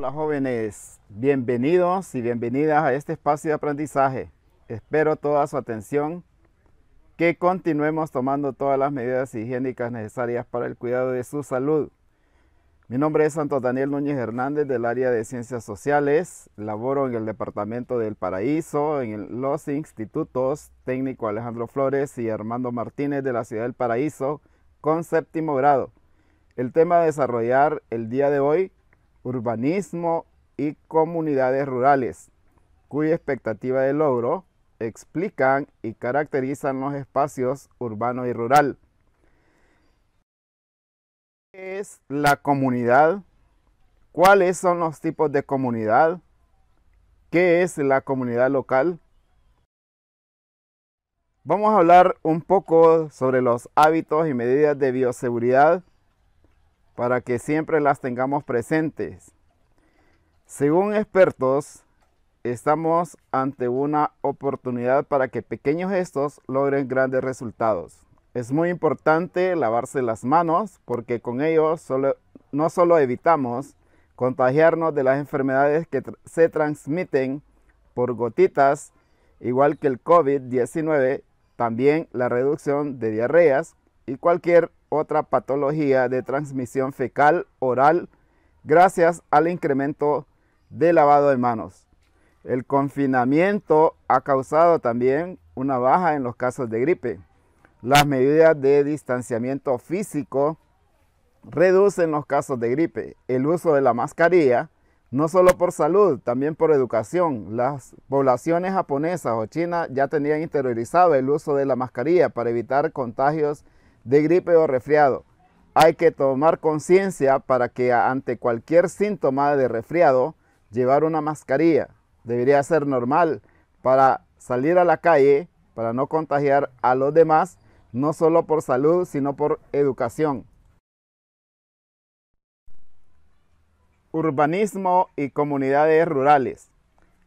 Hola jóvenes, bienvenidos y bienvenidas a este espacio de aprendizaje. Espero toda su atención, que continuemos tomando todas las medidas higiénicas necesarias para el cuidado de su salud. Mi nombre es Santo Daniel Núñez Hernández del área de Ciencias Sociales. Laboro en el Departamento del Paraíso, en los institutos técnico Alejandro Flores y Armando Martínez de la Ciudad del Paraíso, con séptimo grado. El tema a desarrollar el día de hoy urbanismo y comunidades rurales, cuya expectativa de logro explican y caracterizan los espacios urbano y rural. ¿Qué es la comunidad? ¿Cuáles son los tipos de comunidad? ¿Qué es la comunidad local? Vamos a hablar un poco sobre los hábitos y medidas de bioseguridad para que siempre las tengamos presentes. Según expertos, estamos ante una oportunidad para que pequeños gestos logren grandes resultados. Es muy importante lavarse las manos porque con ello no solo evitamos contagiarnos de las enfermedades que se transmiten por gotitas, igual que el COVID-19, también la reducción de diarreas y cualquier otra patología de transmisión fecal oral gracias al incremento de lavado de manos. El confinamiento ha causado también una baja en los casos de gripe. Las medidas de distanciamiento físico reducen los casos de gripe. El uso de la mascarilla, no solo por salud, también por educación. Las poblaciones japonesas o chinas ya tenían interiorizado el uso de la mascarilla para evitar contagios de gripe o resfriado. Hay que tomar conciencia para que ante cualquier síntoma de resfriado, llevar una mascarilla. Debería ser normal para salir a la calle, para no contagiar a los demás, no solo por salud, sino por educación. Urbanismo y comunidades rurales.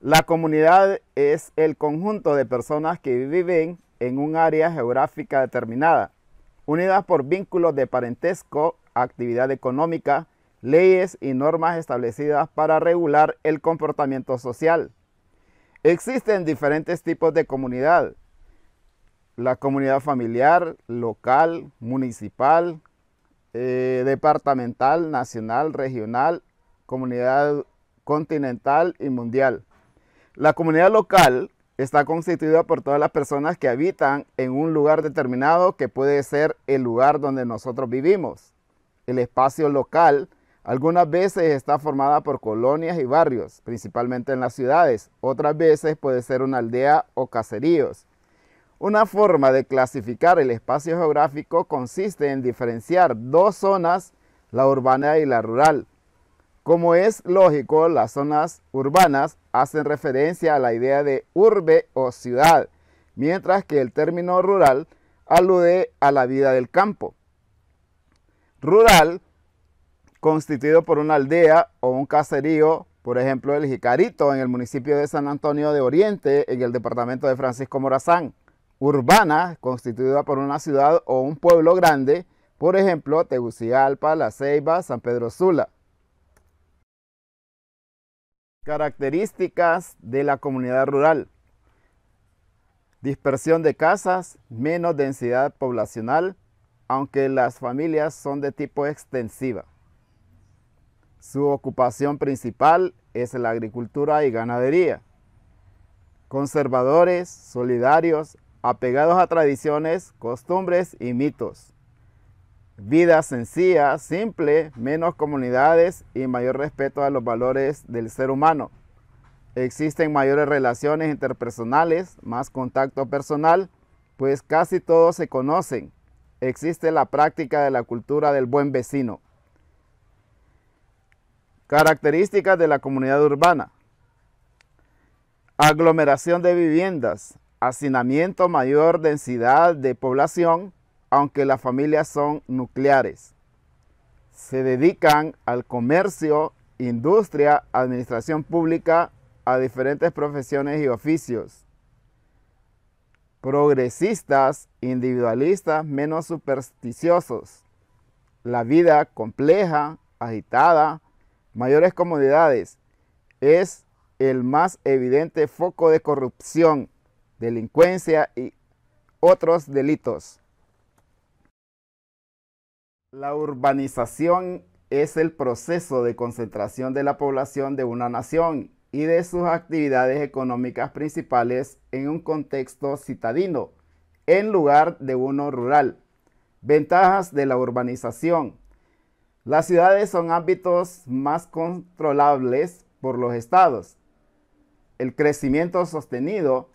La comunidad es el conjunto de personas que viven en un área geográfica determinada unidas por vínculos de parentesco, actividad económica, leyes y normas establecidas para regular el comportamiento social. Existen diferentes tipos de comunidad. La comunidad familiar, local, municipal, eh, departamental, nacional, regional, comunidad continental y mundial. La comunidad local está constituida por todas las personas que habitan en un lugar determinado que puede ser el lugar donde nosotros vivimos. El espacio local algunas veces está formada por colonias y barrios, principalmente en las ciudades, otras veces puede ser una aldea o caseríos. Una forma de clasificar el espacio geográfico consiste en diferenciar dos zonas, la urbana y la rural, como es lógico, las zonas urbanas hacen referencia a la idea de urbe o ciudad, mientras que el término rural alude a la vida del campo. Rural, constituido por una aldea o un caserío, por ejemplo el Jicarito en el municipio de San Antonio de Oriente, en el departamento de Francisco Morazán. Urbana, constituida por una ciudad o un pueblo grande, por ejemplo Tegucigalpa, La Ceiba, San Pedro Sula. Características de la comunidad rural. Dispersión de casas, menos densidad poblacional, aunque las familias son de tipo extensiva. Su ocupación principal es la agricultura y ganadería. Conservadores, solidarios, apegados a tradiciones, costumbres y mitos vida sencilla, simple, menos comunidades y mayor respeto a los valores del ser humano. Existen mayores relaciones interpersonales, más contacto personal, pues casi todos se conocen. Existe la práctica de la cultura del buen vecino. Características de la comunidad urbana. Aglomeración de viviendas, hacinamiento, mayor densidad de población, aunque las familias son nucleares. Se dedican al comercio, industria, administración pública, a diferentes profesiones y oficios. Progresistas, individualistas, menos supersticiosos. La vida compleja, agitada, mayores comodidades. Es el más evidente foco de corrupción, delincuencia y otros delitos. La urbanización es el proceso de concentración de la población de una nación y de sus actividades económicas principales en un contexto citadino, en lugar de uno rural. Ventajas de la urbanización. Las ciudades son ámbitos más controlables por los estados. El crecimiento sostenido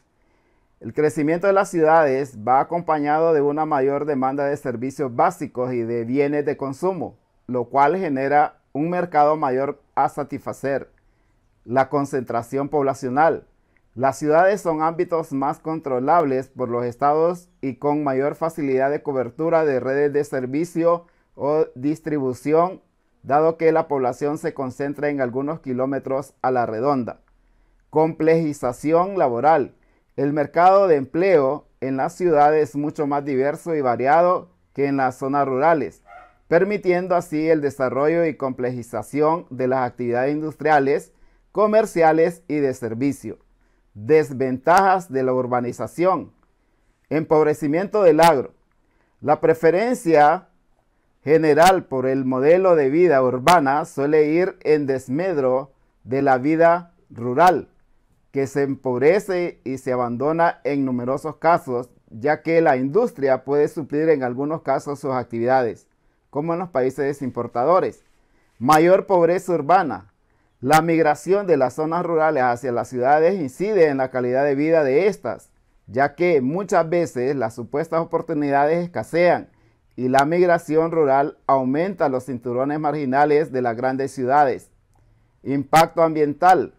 el crecimiento de las ciudades va acompañado de una mayor demanda de servicios básicos y de bienes de consumo, lo cual genera un mercado mayor a satisfacer. La concentración poblacional. Las ciudades son ámbitos más controlables por los estados y con mayor facilidad de cobertura de redes de servicio o distribución, dado que la población se concentra en algunos kilómetros a la redonda. Complejización laboral. El mercado de empleo en las ciudades es mucho más diverso y variado que en las zonas rurales, permitiendo así el desarrollo y complejización de las actividades industriales, comerciales y de servicio. Desventajas de la urbanización. Empobrecimiento del agro. La preferencia general por el modelo de vida urbana suele ir en desmedro de la vida rural que se empobrece y se abandona en numerosos casos, ya que la industria puede suplir en algunos casos sus actividades, como en los países importadores. Mayor pobreza urbana. La migración de las zonas rurales hacia las ciudades incide en la calidad de vida de estas, ya que muchas veces las supuestas oportunidades escasean y la migración rural aumenta los cinturones marginales de las grandes ciudades. Impacto ambiental.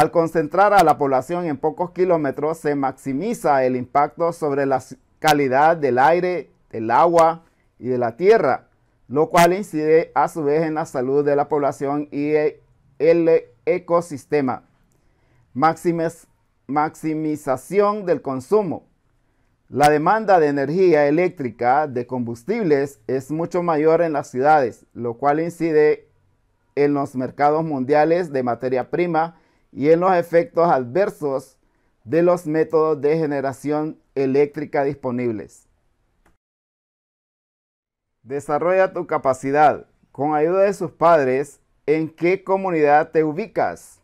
Al concentrar a la población en pocos kilómetros, se maximiza el impacto sobre la calidad del aire, del agua y de la tierra, lo cual incide a su vez en la salud de la población y e, el ecosistema. maximización del consumo. La demanda de energía eléctrica, de combustibles, es mucho mayor en las ciudades, lo cual incide en los mercados mundiales de materia prima y en los efectos adversos de los métodos de generación eléctrica disponibles. Desarrolla tu capacidad con ayuda de sus padres en qué comunidad te ubicas.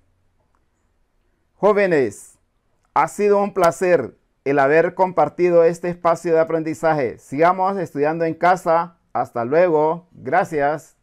Jóvenes, ha sido un placer el haber compartido este espacio de aprendizaje. Sigamos estudiando en casa. Hasta luego. Gracias.